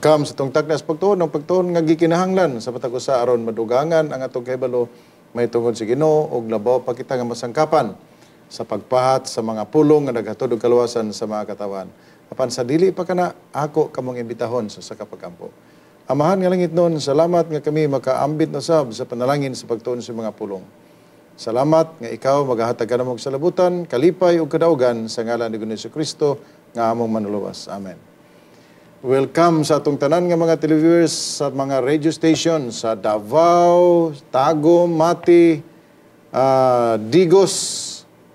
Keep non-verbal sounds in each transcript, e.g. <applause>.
Nagkam sa tong takdas pagtuon ng pagtuon nga gikinahanglan sa patag usa aron madugangan ang atong kahibalo may tungod si Ginoo og labaw pa kita nga masangkapan sa pagpahat sa mga pulong nga naghatod kaluwasan sa mga katawan. Apan sa dili pa kana ako kamong imbitahon sa sa kapagkampo. Amahan nga langit noon, salamat nga kami makaambit na sab sa panalangin sa pagtuon sa mga pulong. Salamat nga ikaw magahatag ka namog salabutan, kalipay ug kadaugan sa ngalan ni Ginoong Kristo nga among manuluwas. Amen. Welcome sa atong tanan nga mga televiewers sa mga radio station sa Davao, Tagum, Mati, uh, Digos,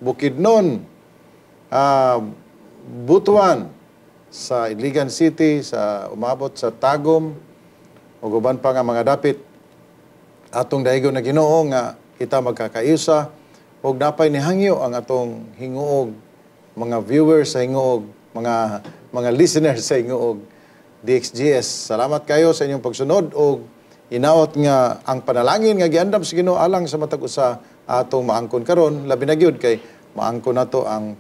Bukidnon, uh, Butuan, sa Iligan City, sa umabot sa Tagum, o guban pa nga mga dapit. Atong daigo na ginoo nga kita magkakaisa, huwag napay ni Hangyo ang atong hinguog, mga viewers sa hinguog, mga, mga listeners sa hinguog DXGS. Salamat kayo sa inyong pagsunod o inawat nga ang panalangin nga giandam sa Ginoo alang sa matag usa atong maangkon karon labi na gyud kay maangkon nato ang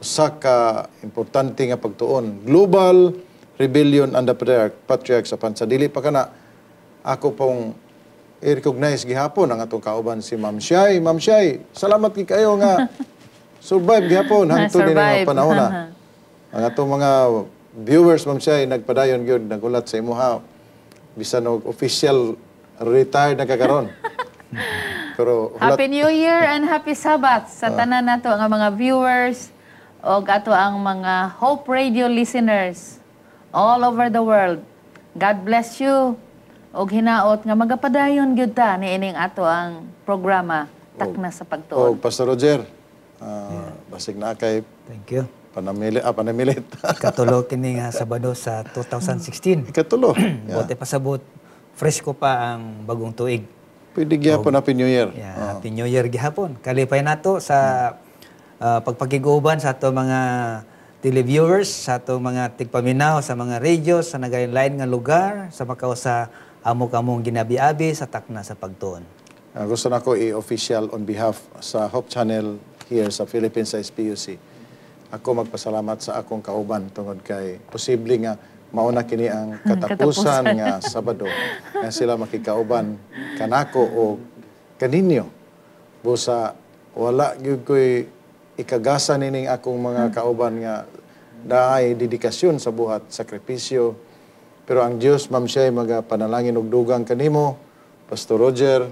usa ka importante nga pagtuon global rebellion and the patriarch, patriarch sa pansadili pa kana ako pong i-recognize gihapon ang atong kauban si Ma'am Shay. Ma'am Shay, salamat kay kayo nga <laughs> survive gihapon hangtod ni nga panahon na. <laughs> ang atong mga viewers man siya nagpadayon gyud nagulat sa imuha bisan og official retired na kakaron. <laughs> Pero Happy New Year and Happy Sabbath sa ah. tanan nato ang mga viewers og ato ang mga Hope Radio listeners all over the world. God bless you. Og hinaot nga magapadayon gyud ta ni ining ato ang programa Takna sa Pagtuon. Og Pastor Roger, uh, basig na kay Thank you. Panamili, ah, panamilit. <laughs> Katulo kini nga Sabado sa 2016. Katulo. <clears throat> yeah. Bote pasabot, fresh ko pa ang bagong tuig. Pwede gihapon, so, oh. Happy New Year. Yeah, uh Happy New Year gihapon. Kalipay nato sa uh, ah, pagpakiguban sa ato mga televiewers, sa ato mga tigpaminaw, sa mga radio, sa nagalinlain nga lugar, sa makaw sa amo kamong ginabi-abi, sa takna sa pagtuon. Uh, gusto na ko i-official on behalf sa Hope Channel here sa Philippines sa SPUC ako magpasalamat sa akong kauban tungod kay posible nga mauna kini ang <laughs> katapusan, nga Sabado nga sila makikauban kanako o kaninyo busa wala gyud koy ikagasa nining akong mga hmm. kauban nga daay dedikasyon sa buhat sakripisyo pero ang Dios ma'am siya magapanalangin og dugang kanimo Pastor Roger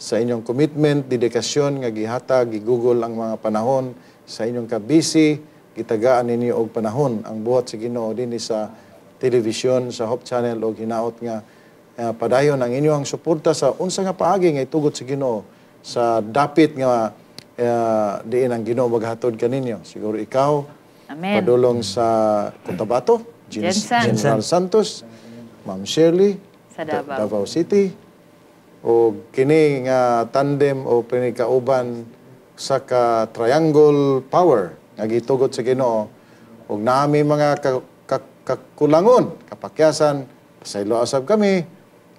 sa inyong commitment, dedikasyon nga gihatag, gigugol ang mga panahon sa inyong kabisi, itagaan ninyo og panahon ang buhat sa Ginoo dinhi sa television sa Hope Channel og hinaot nga uh, padayon ang inyong suporta sa unsa nga paagi nga itugot sa Ginoo sa dapit nga uh, diin ang Ginoo maghatod kaninyo. Siguro ikaw Amen. padulong sa Cotabato, Jensen. General Santos, Ma'am Shirley, sa Davao. Davao City o kini nga tandem o pinikauban sa ka triangle power Nagitugot sa Ginoo, og nami mga kakulangon, kapakyasan, pasaylo asab kami,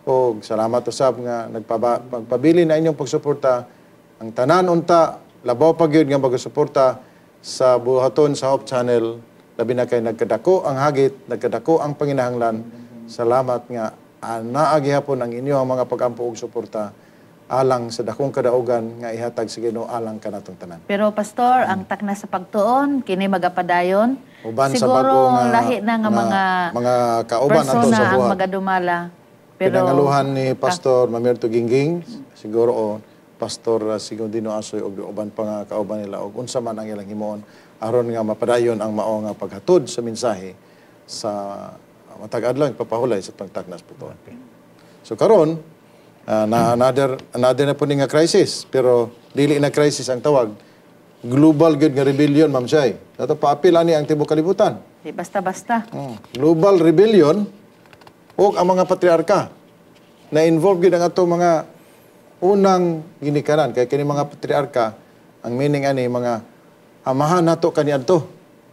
ug salamat usab nga nagpaba, nagpabili na inyong pagsuporta ang tanan unta labaw pa gyud nga magsuporta sa buhaton sa Hope Channel labi na kay nagkadako ang hagit, nagkadako ang panginahanglan. Salamat nga anaa ah, gihapon ang inyo ang mga pagampo ug suporta alang sa dakong kadaogan nga ihatag sa Ginoo alang kanatong tanan. Pero pastor, hmm. ang takna sa pagtuon kini magapadayon uban siguro sa bago nga lahi na nga mga mga kauban ato sa buhat. Ang magadumala. Pero pinangaluhan ni Pastor oh, ah, Mamerto Gingging siguro o Pastor uh, Dino Asoy og uban pa nga kauban nila og unsa man ang ilang himuon aron nga mapadayon ang mao nga paghatod sa mensahe sa matag-adlaw papahulay sa pagtaknas putuan. Okay. So karon uh, na another another na po nga crisis pero dili na crisis ang tawag global gud nga rebellion ma'am Shay ato paapil ani ang tibuok kalibutan di basta-basta hmm. global rebellion o ang mga patriarka na involved gid ang ato mga unang ginikanan kay kini mga patriarka ang meaning ani mga amahan nato kaniadto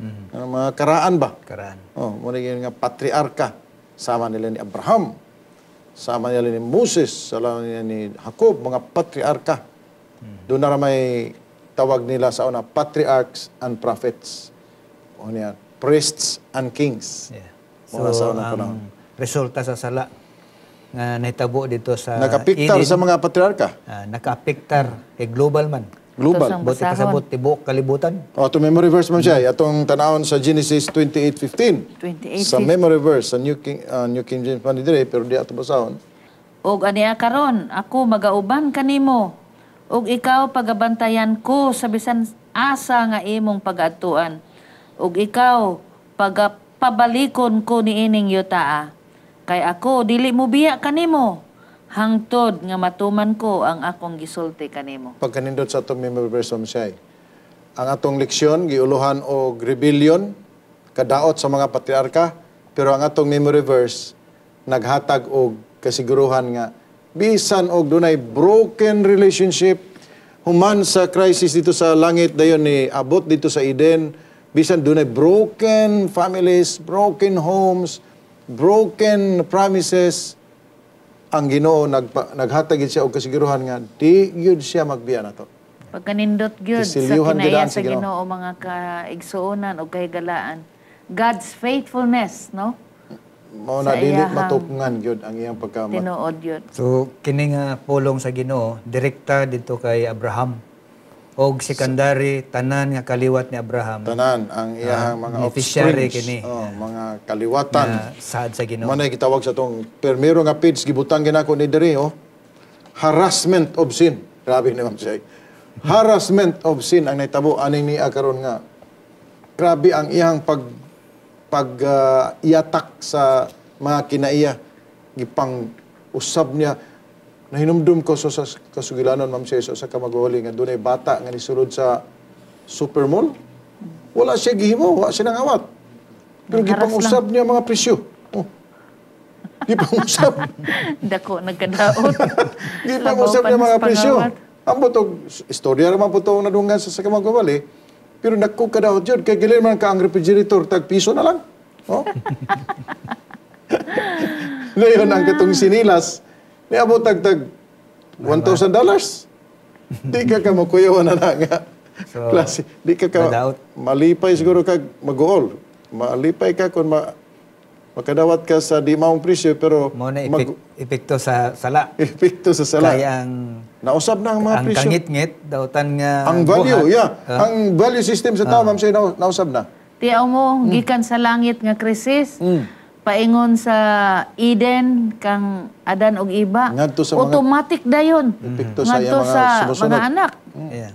mm-hmm. mga karaan ba karaan oh mo nga patriarka sama nila ni Abraham sama niya ni Moses, sama niya ni Jacob, mga patriarka. Hmm. Doon na may tawag nila sa una, patriarchs and prophets. O niya, priests and kings. Yeah. So, Muna sa una um, resulta sa sala nga nahitabo dito sa Nakapiktar Eden, sa mga patriarka. Uh, ah, nakapiktar, kay global man. Global. Buti kasabot, tibok, kalibutan. O, oh, to memory verse man siya. Atong tanawon sa Genesis 28.15. 28, sa memory verse, sa New King, uh, New King James Panidire, pero di ato basahon. Og aniya karon, ako magauban kanimo. Og ikaw pagabantayan ko sa bisan asa nga imong pagatuan. Og ikaw pagapabalikon ko ni ining yuta. Kay ako dili mo biya kanimo hangtod nga matuman ko ang akong gisulti kanimo. Pagkanindot sa atong member version siya ang atong leksyon giuluhan og rebellion kadaot sa mga patriarka pero ang atong memory verse naghatag og kasiguruhan nga bisan og dunay broken relationship human sa crisis dito sa langit dayon ni abot dito sa Eden bisan dunay broken families broken homes broken promises ang Ginoo nagpa, naghatag siya og kasiguruhan nga di gyud siya magbiya nato. Pagkanindot gyud sa kinaiya sa Ginoo mga kaigsuonan o kahigalaan. God's faithfulness, no? Mao na dili matupngan gyud ang iyang pagkamat. Tinuod gyud. So kini nga pulong sa Ginoo direkta didto kay Abraham og secondary tanan nga kaliwat ni Abraham. Tanan ang ah, iyahang mga offspring kini. Oh, mga kaliwatan. sad sa Ginoo. Manay gitawag sa tong permero nga page gibutang ginako ni diri oh. Harassment of sin. Grabe ni siya. Harassment of sin ang naitabo ani ni karon nga. Grabe ang iyang pag pag uh, ah, iatak sa mga kinaiya gipang usab niya na ko sa kasugilanon, Ma'am Sia, sa kamagwali, nga dunay bata nga nisulod sa super mall. Wala siya gihimo, wala siya nangawat. Pero gipangusab niya mga presyo. Oh. Gipangusab. <laughs> Dako, nagkadaot. <laughs> gipangusab niya mga presyo. Ang butog, istorya naman po itong nadungan sa sakamang pero nagko kadaot yun, kay gilin man ka ang refrigerator, tag piso na lang. Oh? Ngayon, <laughs> ang katong sinilas, may abot tagtag $1,000. di ka ka makuyawan na na So, Klase. Di ka ka malipay siguro kag mag-uol. Malipay ka kung ma makadawat ka sa di maong presyo pero mo na epek, epekto sa sala. Epekto sa sala. Kaya ang nausab na ang mga presyo. Ang kangit-ngit dautan nga ang value, buhat. yeah. Uh, ang value system sa tao, uh, ma'am, ah. siya nausab na. Tiaw mo, mm. gikan sa langit nga krisis. Mm paingon sa Eden kang Adan og Iba ngadto sa mga, automatic dayon epekto sa iya mga, sa sumusunod. mga anak mm. yeah.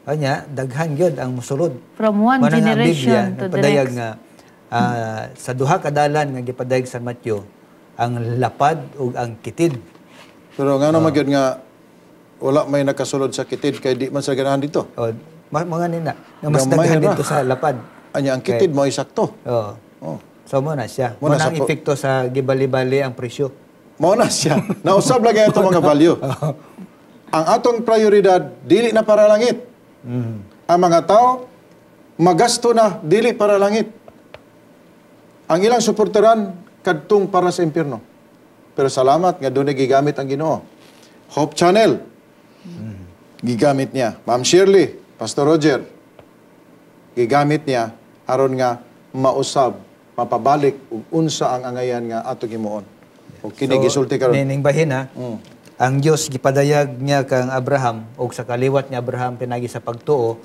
Kanya, daghan gyud ang mosulod from one Manang generation Biblia, to the next nga uh, mm. sa duha ka dalan nga gipadayag sa Mateo ang lapad ug ang kitid pero nga naman oh. gyud nga wala may nakasulod sa kitid kay di man sa ganahan dito oh, mga nina nga mas daghan dito sa lapad anya ang kitid okay. mo ay sakto oh. oh. So mo na siya. Mo ang epekto sa gibali-bali ang presyo. Mo na siya. Nausab lagi ato mga value. <laughs> ang atong prioridad dili na para langit. Mm. Ang mga tao magasto na dili para langit. Ang ilang suporteran kadtong para sa impierno. Pero salamat nga dunay gigamit ang Ginoo. Hope Channel. Mm. Gigamit niya. Ma'am Shirley, Pastor Roger. Gigamit niya aron nga mausab mapabalik ug unsa ang angayan nga ato gimuon. O kini gisulti so, karon. Nining bahin ha. Mm. Ang Dios gipadayag niya kang Abraham ug sa kaliwat ni Abraham pinagi sa pagtuo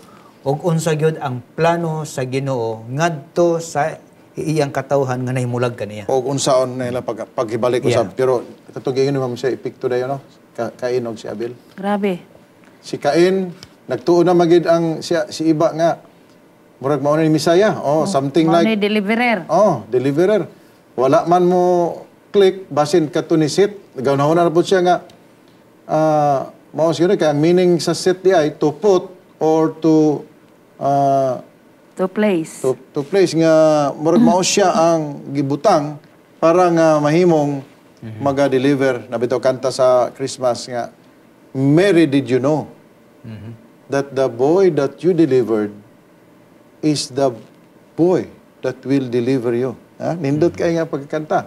ug unsa gyud ang plano sa Ginoo ngadto sa iyang katawhan nga nahimulag kaniya. Og unsaon nila pag paghibalik usab yeah. pero katong gingon mo siya ipikto dayon no? Ka Kain og si Abel. Grabe. Si Kain nagtuo na magid ang si, si iba nga Murag mao ni Misaya. Oh, oh something like ni deliverer. Oh, deliverer. Wala man mo click basin ka to ni sit. na pud siya nga uh, mao siguro kay meaning sa sit di ay to put or to uh, to place. To, to place nga murag mao <laughs> siya ang gibutang para nga mahimong mhm. maga-deliver na bitaw kanta sa Christmas nga Mary did you know mm -hmm. that the boy that you delivered is the boy that will deliver you. Ha? Nindot hmm. kayo nga pagkanta.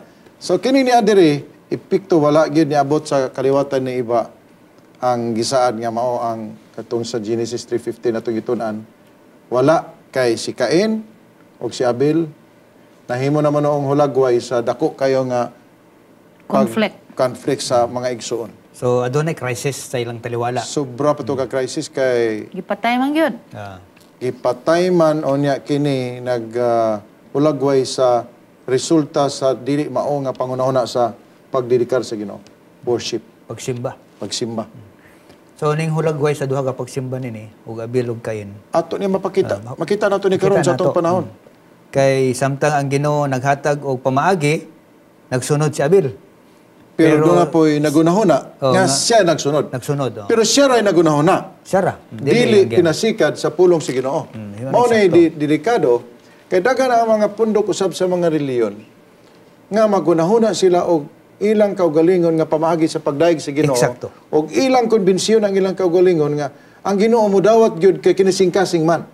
So, kini ni Adiri, ipikto wala gyud niabot sa kaliwatan ni iba ang gisaad nga mao ang katong sa Genesis 3.15 na tugitunan. Wala kay si Cain o si Abel. Nahimo naman noong hulagway sa dako kayo nga conflict. conflict sa mga igsoon. So, adunay crisis sa ilang taliwala. Sobra pa to ka hmm. crisis kay Gipatay man gyud. Ah gipatay man o niya kini nag uh, ulagway sa resulta sa diri mao nga pangunahuna sa pagdedikar sa Ginoo worship pagsimba pagsimba So ning hulagway sa duha ka pagsimba nini ug abilog kayin. Ah, ato ni mapakita. Uh, makita nato ni karon sa atong panahon. Hmm. Kay samtang ang Ginoo naghatag og pamaagi, nagsunod si Abil. Pero, Pero doon na po ay Oh, nga, nga siya nagsunod. Nagsunod. Oh. Pero siya ay nagunahuna. Siya ra. Dili, Dili sa pulong si Ginoo. Mm, Mao na di, delikado kay daghan ang mga pundok usab sa mga reliyon nga magunahuna sila og ilang kaugalingon nga pamaagi sa pagdayeg sa Ginoo. Eksakto. Og ilang kumbensyon ang ilang kaugalingon nga ang Ginoo mo dawat gyud kay kinisingkasing man.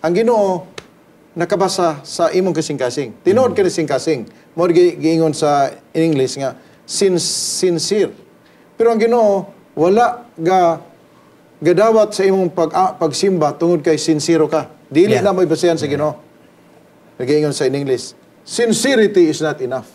Ang Ginoo nakabasa sa imong kasingkasing. kasing Tinuod mm. kasing-kasing. Mo giingon sa in English nga sincere. Pero ang Ginoo wala ga gadawat sa imong pag ah, pagsimba tungod kay sincere ka. Dili yeah. na mo ibasayan sa Ginoo. Nagingon sa in English, sincerity is not enough.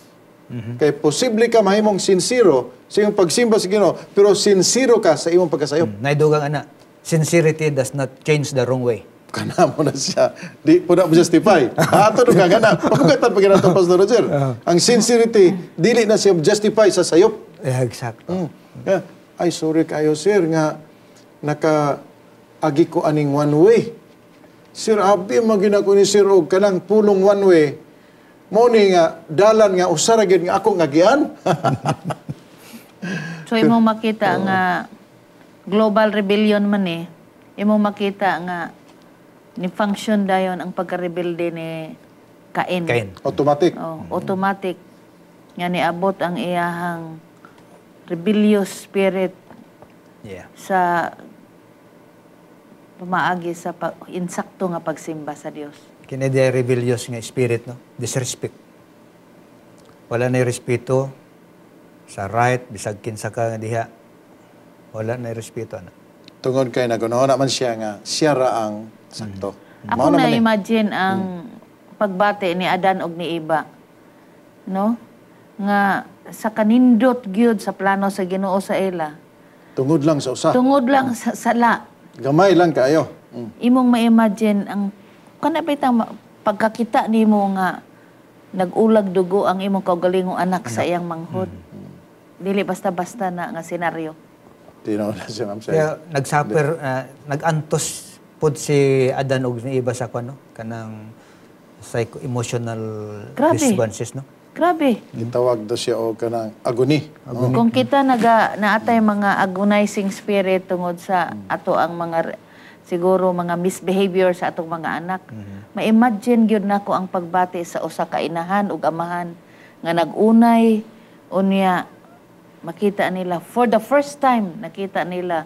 Mm-hmm. Kaya posible ka mahimong sincere sa imong pagsimba sa Ginoo, pero sincere ka sa imong pagkasayop. Mm, naidugang ana, sincerity does not change the wrong way kana mo na siya. Di po na mo justify. Ato ah, nung kagana. Pagkukatan pag ginatong Pastor Roger. Ah. Ang sincerity, dili na siya justify sa sayop. Yeah, exacto. Mm. Yeah. Ay, sorry kayo, sir, nga naka-agi ko aning one way. Sir, abi magina ko ni sir, og kanang pulong one way. Mo ni nga, dalan nga, usaragin nga ako nga gian. <laughs> so, imo makita oh. nga global rebellion man eh. Imo makita nga ni-function dayon ang pagka-rebelde ni Cain. Cain. Automatic. Oh, automatic. Nga niabot ang iyahang rebellious spirit yeah. sa pamaagi sa pag, insakto nga pagsimba sa Dios. Kini de rebellious nga spirit no, disrespect. Wala na respeto sa right bisag kinsa ka nga diha. Wala na respeto no? Tungod kay nagunaw na man siya nga siya ra ang Sakto. Mm. Ako eh. na-imagine eh. ang mm. pagbate ni Adan og ni Iba. No? Nga sa kanindot gyud sa plano sa Ginoo sa ila. Tungod lang sa usa. Tungod lang mm. sa sala. Gamay lang kaayo. Mm. Imong ma-imagine ang kanapay tang pagkakita nimo nga nagulag dugo ang imong kaugalingong anak, anak. sa iyang manghod. Mm. mm. Dili basta-basta na nga senaryo. Tino na siya, ma'am. Nag-suffer, uh, nag-antos pud si Adan og ni iba sa no kanang psycho emotional Grabe. disturbances no. Grabe. Gitawag do siya og kanang agony. agony. Kung kita naga naatay mga agonizing spirit tungod sa ato ang mga siguro mga misbehavior sa atong mga anak. Mm-hmm. Ma-imagine gyud nako ang pagbati sa usa ka inahan ug amahan nga nagunay unya makita nila for the first time nakita nila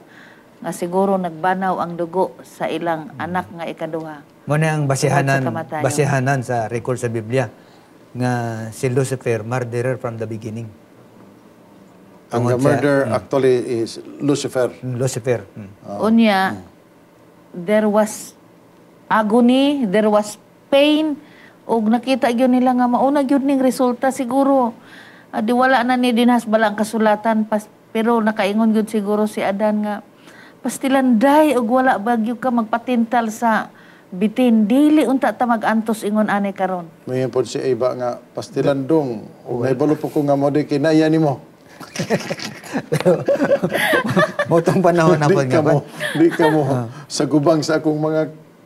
nga siguro nagbanaw ang dugo sa ilang hmm. anak nga ikaduha. Mo na ang basihanan sa basihanan sa record sa Biblia nga si Lucifer murderer from the beginning. Ang murderer murder hmm. actually is Lucifer. Hmm, Lucifer. Hmm. Oh. Unya hmm. there was agony, there was pain ug nakita gyud nila nga mauna gyud ning resulta siguro. Adi ah, wala na ni dinhas bala kasulatan pas, pero nakaingon gyud siguro si Adan nga pastilan day og wala bagyo ka magpatintal sa bitin dili unta ta magantos ingon ani karon mayon pod si iba nga pastilandong dong ug naibalo ko nga mo di kinaya nimo <laughs> Motong panahon na pod nga ba? Di ka mo. Di ka mo. Ah. Sa gubang sa akong mga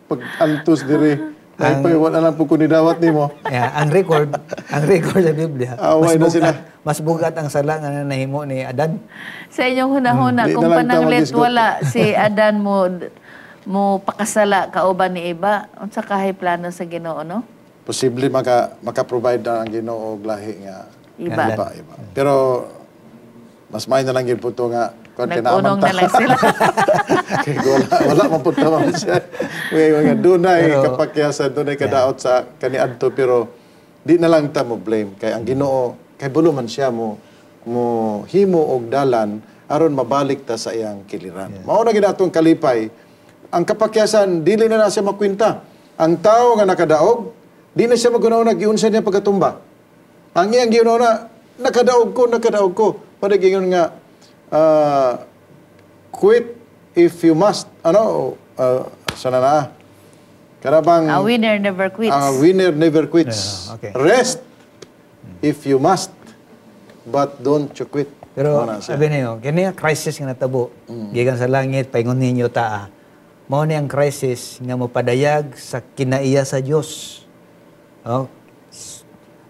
pag-antos dire dahil pa wala lang po kunidawat ni mo. <laughs> Yeah, ang record, ang record sa Biblia. Away ah, mas na sila. Mas bugat ang salangan na nahimo ni Adan. Sa inyong hunahuna, hmm. kung pananglit wala <laughs> si Adan mo mo pakasala kauban ni Iba, unsa kahay plano sa Ginoo no? Posible maka maka-provide na ang Ginoo og lahi nga iba. iba. iba. Pero mas may na lang gyud po to nga Kon Nag-unong na lang sila. <laughs> wala, wala mapunta man siya. May mga dunay pero, kapakyasan, dunay kadaot yeah. sa kaniadto pero di na lang ta mo blame kay ang Ginoo kay buluman man siya mo mo himo og dalan aron mabalik ta sa iyang kiliran. Yeah. Mao na gid atong kalipay ang kapakyasan dili na na siya makwinta. Ang tao nga nakadaog di na siya magunaw na giunsa niya pagkatumba. Ang iyang giunona nakadaog ko nakadaog ko. Padagingon nga uh, quit if you must. Ano, uh, sana na. Karabang, a winner never quits. A winner never quits. Yeah, okay. Rest if you must, but don't you quit. Pero Muna, sabi niyo, kini crisis nga natabo, mm. gikan sa langit, paingon ninyo taa. Mao ni ang crisis nga mapadayag sa kinaiya sa Dios. Oh,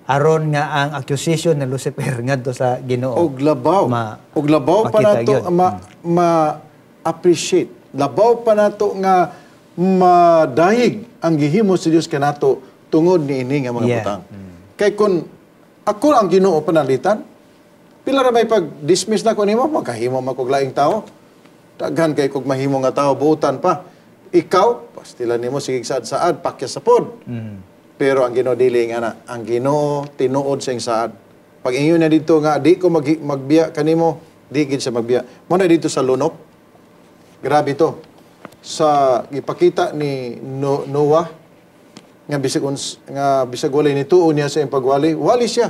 aron nga ang accusation na Lucifer ngadto sa Ginoo. Og labaw. Ma, og labaw pa nato ma, ma appreciate. Labaw pa nato nga madayig ang gihimo sa si Dios kanato tungod ni ini nga mga yeah. butang. Mm. Kay kun ako ang Ginoo panalitan, pila ra may pag-dismiss na ko nimo makahimo man kog laing tawo Daghan kay kog mahimo nga tawo buutan pa. Ikaw, pastila nimo sige saad-saad pakya sa pod. Mm. Pero ang Ginoo dili nga na, ang Ginoo tinuod sa saad. Pag inyo na dito nga di ko mag, magbiya kanimo, di gid sa magbiya. Mo na dito sa lunok. Grabe to. Sa ipakita ni no, Noah nga bisag nga bisag wali ni tuon niya sa pagwali, wali siya.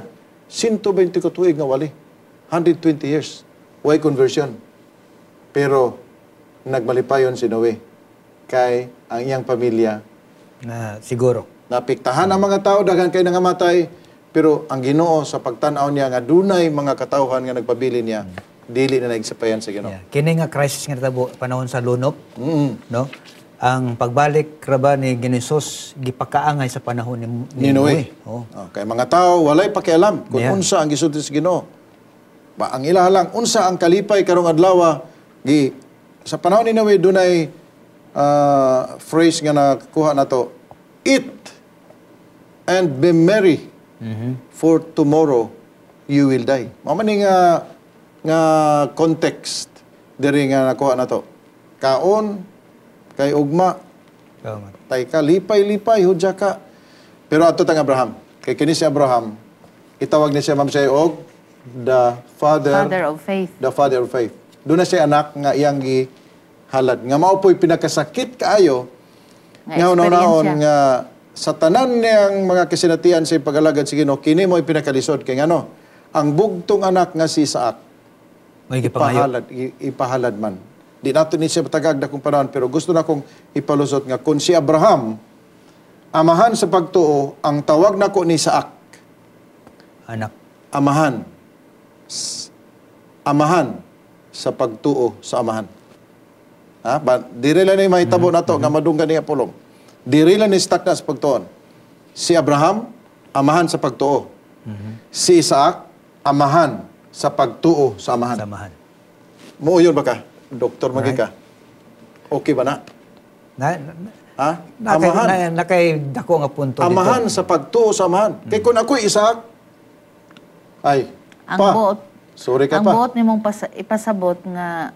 120 ka tuig nga wali. 120 years. Why conversion? Pero nagmalipayon si Noe kay ang iyang pamilya na siguro Napiktahan ang mga tao, daghan kay nangamatay, pero ang Ginoo sa pagtan-aw niya nga dunay mga katawhan nga nagpabilin niya, dili na nagsapayan sa Ginoo. Yeah. Kini nga crisis nga tabo panahon sa lunok, mm -hmm. no? Ang pagbalik raba ni Ginisos gipakaangay sa panahon ni, ni Oh. Okay, oh, mga tao walay pakialam kung yeah. unsa ang gisulti sa Ginoo. Ba ang ila lang unsa ang kalipay karong adlaw ah, gi sa panahon ni Noe dunay uh, phrase nga nakuha nato. It and be merry, mm-hmm. for tomorrow you will die. Mamaning nga, nga context diri nga nakuha na to. Kaon, kay ugma, oh, tay ka, lipay-lipay, hudya ka. Pero ato tang Abraham, kay kini si Abraham, itawag ni siya ma'am siya og the father, father of faith. The father of faith. Doon na siya anak nga iyang gi halad. Nga mao po'y pinakasakit kaayo, nga unaw-naon nga, sa tanan niyang mga kasinatian sa pagalagad si Ginoo kini mo ipinakalisod kay ano ang bugtong anak nga si Isaac may ipahalad ipahalad man di nato ni siya patagag dakong panahon pero gusto na kong ipalusot nga kun si Abraham amahan sa pagtuo ang tawag nako ni Isaac anak amahan amahan sa pagtuo sa amahan ha ba dire lang mm-hmm. mm-hmm. ni mahitabo mm -hmm. nato nga madunggan niya pulong Dirilan ni Isaac na sa pagtuon. Si Abraham, amahan sa pagtuo. Mm-hmm. Si Isaac, amahan sa pagtuo sa amahan. Sa amahan. Muuyon ba ka? Doktor, magi ka. Okay ba na? Na, na ha? amahan. Na, nakay dako nga punto amahan dito. sa pagtuo sa amahan. Mm-hmm. Kaya kung ako'y Isaac, ay, ang pa. Buot, Sorry ka ang pa. Ang buot ni mong pas- ipasabot nga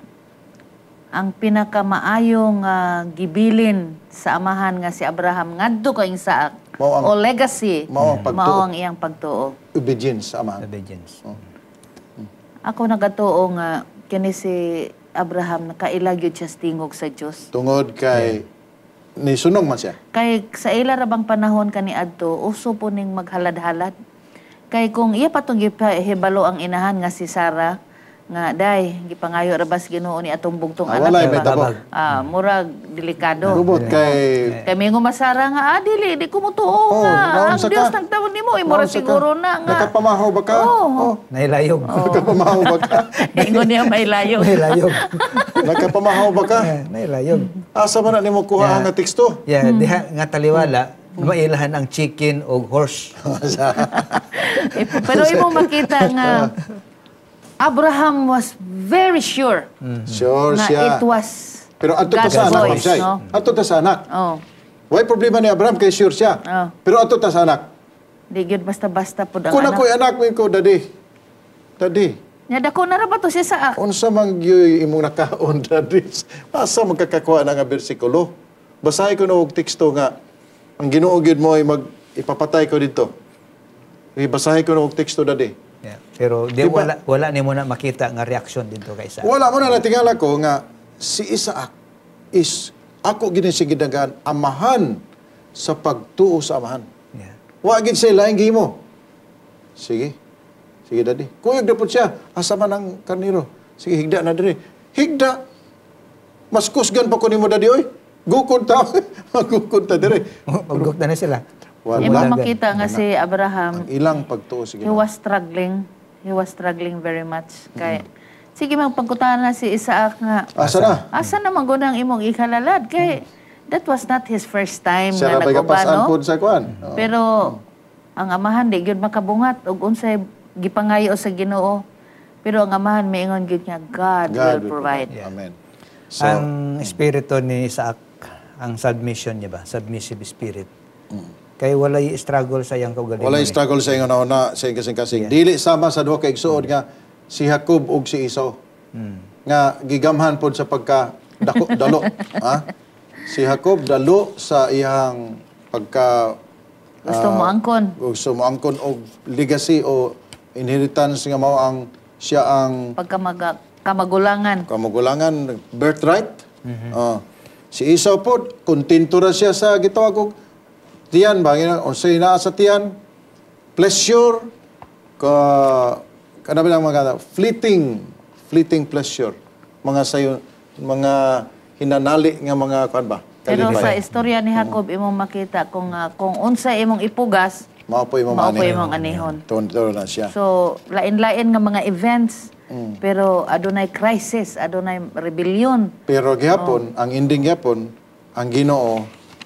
ang pinakamaayong uh, gibilin sa amahan nga si Abraham ngadto kay sa mao ang, o legacy mao ang, pagtuo. Mao ang iyang pagtuo obedience sa amahan obedience oh. ako nagatuo nga kini si Abraham nakailag yun siya tingog sa Dios tungod kay yeah. ni sunog man siya kay sa ila rabang panahon kani adto uso po ning maghalad-halad kay kung iya patong gihibalo ang inahan nga si Sarah nga day gipangayo rabas bas Ginoo ni atong bugtong ah, anak. Walay may tabog. Ah, murag delikado. Gubot kay kay ngo masara nga ah, dili di ko mutuo oh, nga. Ang Dios nagtawon nimo imura eh, siguro na nga. Nakapamahaw ba ka? Oh, oh. nailayog. Oh. Nakapamahaw ba ka? <laughs> Ingon niya may layog. may layog. <laughs> Nakapamahaw ba ka? Yeah, nailayog. Asa man nimo kuha yeah. nga teksto? Yeah, hmm. diha nga taliwala. Hmm. Mailahan ang chicken o horse. <laughs> Eh, pero imo makita nga Abraham was very sure mm-hmm. Sure na siya. it was Pero ato ta God's sa anak, voice, no? Ato ta sa anak. Oh, Why problema ni Abraham kay sure siya. Oo. Oh. Pero ato ta sa anak. di gyud basta-basta pud ang Kuna anak. ako'y anak min ko, daddy. Daddy. Nya dako na ra ba to siya sa ak- Unsa man gyoy imong nakaon <laughs> daddy? Asa magkakakuha na nga bersikulo? Basahin ko na og teksto nga ang Ginoo gyud mo ay mag ipapatay ko dito. Ibasahin ko na og teksto daddy. Yeah. Pero di diba, wala, wala ni mo na makita nga reaction dito kay Isaac. Wala mo na natingala ko nga si Isaac is ako ginisigidagan amahan sa pagtuo sa amahan. Yeah. Wagid sa ilaing gimo. Sige. Sige daddy. Kuyog dapat siya. Asama ng karniro. Sige, higda na daddy. Higda. Mas kusgan pa ko nimo mo oy. Gukod ta. <laughs> Gukod ta, daddy. <laughs> Magukod na sila. Wala. Iba makita nga si Abraham. Ang ilang pagtuo si He was struggling. He was struggling very much. Kay, mm -hmm. Sige, magpagkutaan na si Isaac nga. Asa na? Asa na man ang imong ikalalad? Kay, that was not his first time Siya na nag-uba, no? sa kuan. No. Pero, ang amahan, di yun makabungat. Og unsay gipangayo sa ginoo. Pero ang amahan, maingon yun niya, God, God will provide. Yeah. Amen. So, ang espiritu ni Isaac, ang submission niya ba? Submissive spirit. Mm Kay walay struggle sa iyang kaugalingon. Walay eh. struggle sa iyang una sa iyang kasing-kasing. Yeah. Dili sama sa duha kay igsuod nga si Jacob ug si Esau. Mm. Nga gigamhan pod sa pagka dako, dalo, <laughs> ha? Si Jacob dalo sa iyang pagka uh, gusto ah, mo angkon. Gusto mo angkon og legacy o inheritance nga mao ang siya ang Pagka kamagulangan. Kamagulangan birthright. Mm -hmm. uh, si Esau po, kontento ra siya sa gitawag ko, tiyan ba nga unsay naa sa tiyan pleasure ka kanabi lang mga fleeting fleeting pleasure mga sayo mga hinanali nga mga kuan ba Pero sa istorya ni Jacob mm. imong makita kung uh, kung unsa imong ipugas Maapo imong anihon. imong anihon. Tunturo na siya. So, lain-lain nga mga events, mm. pero adunay crisis, adunay rebellion. Pero gihapon, oh. ang ending gihapon, ang Ginoo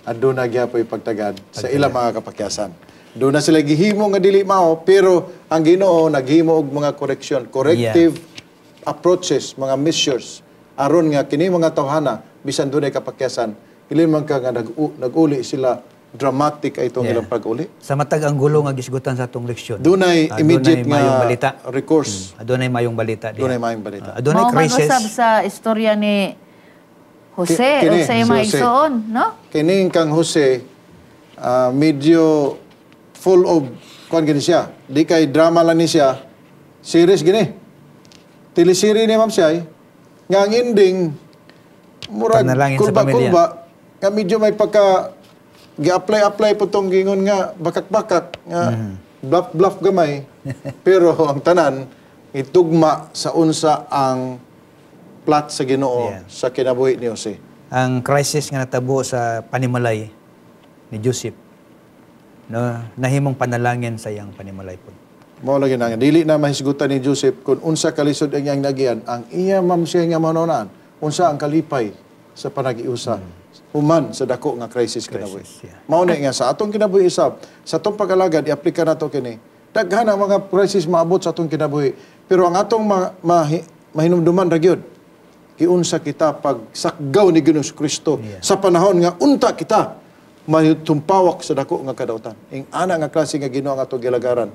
ando na gyapay pagtagad sa ilang mga kapakyasan. Do na sila gihimo nga dili mao pero ang Ginoo naghimo og mga correction, corrective yeah. approaches, mga measures aron nga kini mga tawhana bisan dunay kapakyasan ilin man ka nga nag-uli sila dramatic ay itong yeah. ilang pag-uli. Sa matag ang gulo nga gisgutan sa atong leksyon. Dunay uh, ah, immediate nga balita. recourse. Mm. Ah, dunay mayong balita. Dunay mayong balita. Uh, ah, dunay crisis. Mao sa istorya ni Jose, kini, Jose Maisoon, no? Kining kang Jose, uh, medyo full of, kuhan gini siya, di kay drama lang ni siya, series gini. Tilisiri ni ma'am siya, eh. nga ang ending, murag, kulba-kulba, nga medyo may pagka, gi-apply-apply po tong gingon nga, bakak-bakak, nga, mm. bluff-bluff gamay. <laughs> Pero ang tanan, itugma sa unsa ang plot sa Ginoo yeah. sa kinabuhi ni Jose? Ang crisis nga natabo sa panimalay ni Joseph no nahimong panalangin sa iyang panimalay pud. Mao lagi nang dili na mahisgutan ni Joseph kun unsa kalisod ang iyang nagian ang iya mam nga manonan unsa ang kalipay sa panagiusa hmm. human sa dako nga crisis, kinabuhi. Yeah. Mao na nga sa atong kinabuhi isab sa atong pagalagad i nato kini. Daghan ang mga crisis maabot sa atong kinabuhi pero ang atong ma, ma, mahinumduman ra gyud giunsa kita pag pagsakgaw ni Ginoong Kristo yeah. sa panahon nga unta kita matumpawak sa dako nga kadautan. Ing ana nga klase nga Ginoo ang ato gilagaran.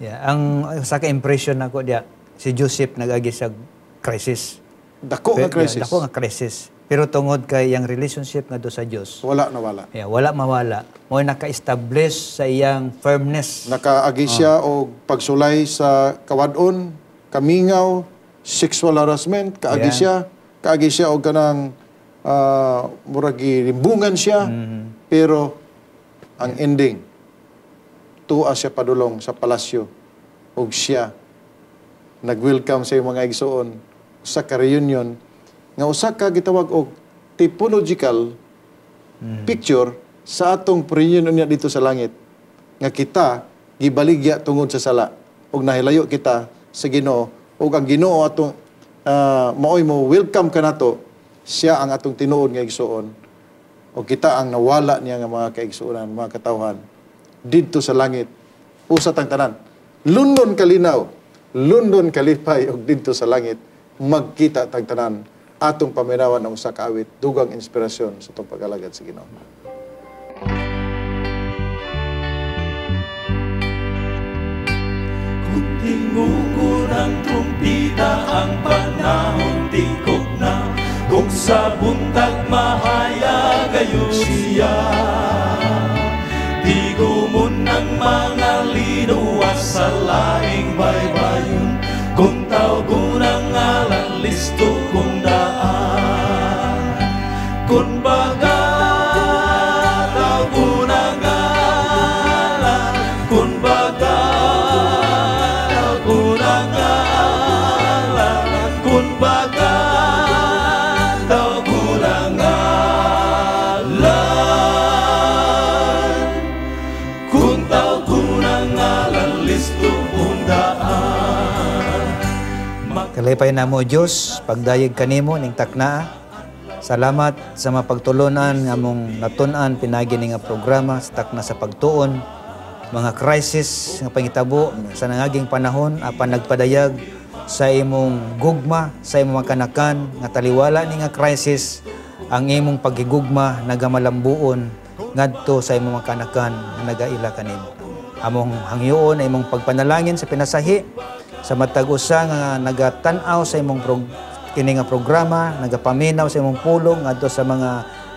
Yeah, ang sa ka impression nako dia si Joseph nagagi sa crisis. Dako nga crisis. Yeah, dako nga crisis. Pero tungod kay yang relationship nga do sa Dios. Wala na wala. Yeah, wala mawala. Mo naka-establish sa iyang firmness. Nakaagi siya oh. og pagsulay sa kawadon, kamingaw, sexual harassment, kaagi yeah. siya, kaagi siya og kanang uh, ah, murag rimbungan siya, mm-hmm. pero ang yeah. ending tuwa siya padulong sa palasyo og siya nag-welcome sa mga igsoon sa ka reunion nga usa ka gitawag og typological mm-hmm. picture sa atong reunion niya dito sa langit nga kita gibaligya tungod sa sala ug nahilayo kita sa Ginoo o ang Ginoo atong uh, maoy mo welcome ka kanato siya ang atong tinuod nga igsuon o kita ang nawala niya nga mga kaigsuonan mga katawhan didto sa langit usa tang tanan lundon kalinaw lundon kalipay og didto sa langit magkita tang tanan atong paminawan ang usa ka awit dugang inspirasyon sa atong pag sa Ginoo Kung tingo ko ng trumpita ang panahon tikok na kung sa buntag mahaya kayo siya. Tigumon ng mga linuwas sa laing baybayon kung tawgo ng alang listo kung daan Malipay na mo Dios pagdayeg kanimo ning taknaa. Salamat sa mapagtulunan nga mong natun-an pinagi ning programa sa takna sa pagtuon mga crisis nga pangitabo sa nangaging panahon apan ah, nagpadayag sa imong gugma sa imong kanakan nga taliwala ni nga crisis ang imong pagigugma nagamalambuon ngadto sa imong kanakan nga nagaila kanimo among hangyoon ay imong pagpanalangin sa pinasahi sa matag usa nga nagatan-aw sa imong prog- kini nga programa, nagapaminaw sa imong pulong adto sa mga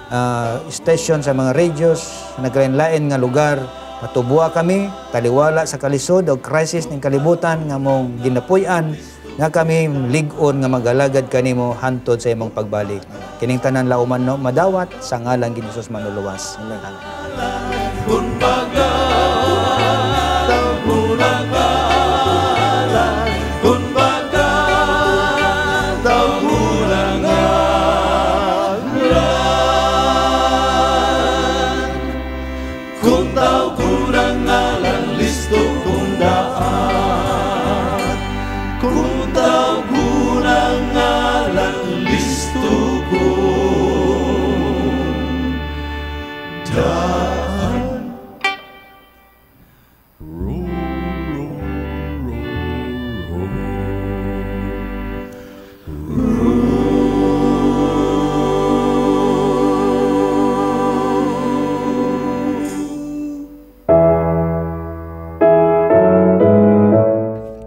uh, ah, station sa mga radios, naglain-lain nga lugar. Matubuha kami, taliwala sa kalisod o crisis ng kalibutan nga mong ginapuy-an nga kami ligon nga magalagad kanimo hantod sa imong pagbalik. Kining tanan lauman no madawat sa ngalan ni Hesus manuluwas. Amen.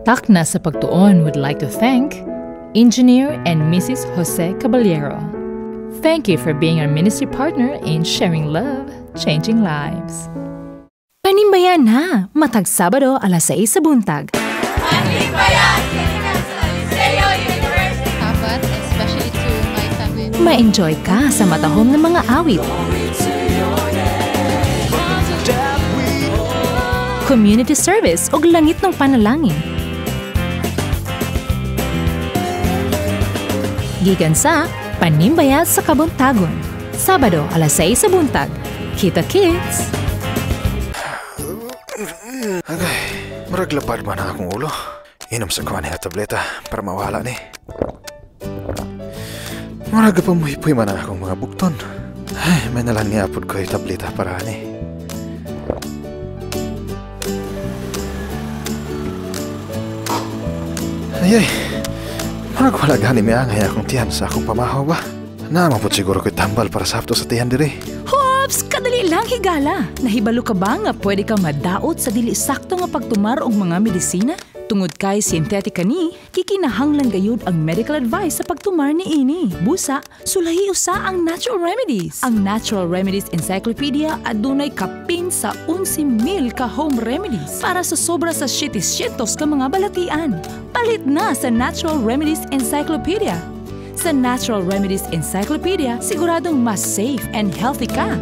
Takna sa Pagtuon would like to thank Engineer and Mrs. Jose Caballero. Thank you for being our ministry partner in sharing love, changing lives. Panimbayan na! Matag Sabado, alas 6 sa buntag. Panimbayan! Ma-enjoy ka sa matahom ng mga awit. Community service o langit ng panalangin gikan sa Panimbayat sa Kabuntagon. Sabado alas 6 sa buntag. Kita kids! Agay, marag lapad man ang akong ulo. Inom sa kuwan nga tableta para mawala ni. Marag pa muhipoy man ang akong mga bukton. Ay, may nalang niya apod ko yung tableta para ni. Ay, ay. Parang wala gani mi angay akong tiyan sa akong pamahaw ba? Naman po siguro ko'y tambal para sabto sa tiyan diri. Hops! Kadali lang higala! Nahibalo ka ba nga pwede ka madaot sa dili sakto nga pagtumarong mga medisina? Tungod kay sintetika ni, kikinahanglan gayud ang medical advice sa pagtumar ni ini. Busa, sulahi usa ang natural remedies. Ang Natural Remedies Encyclopedia adunay kapin sa 11,000 ka home remedies para sa sobra sa 700 ka mga balatian. Palit na sa Natural Remedies Encyclopedia. Sa Natural Remedies Encyclopedia, siguradong mas safe and healthy ka.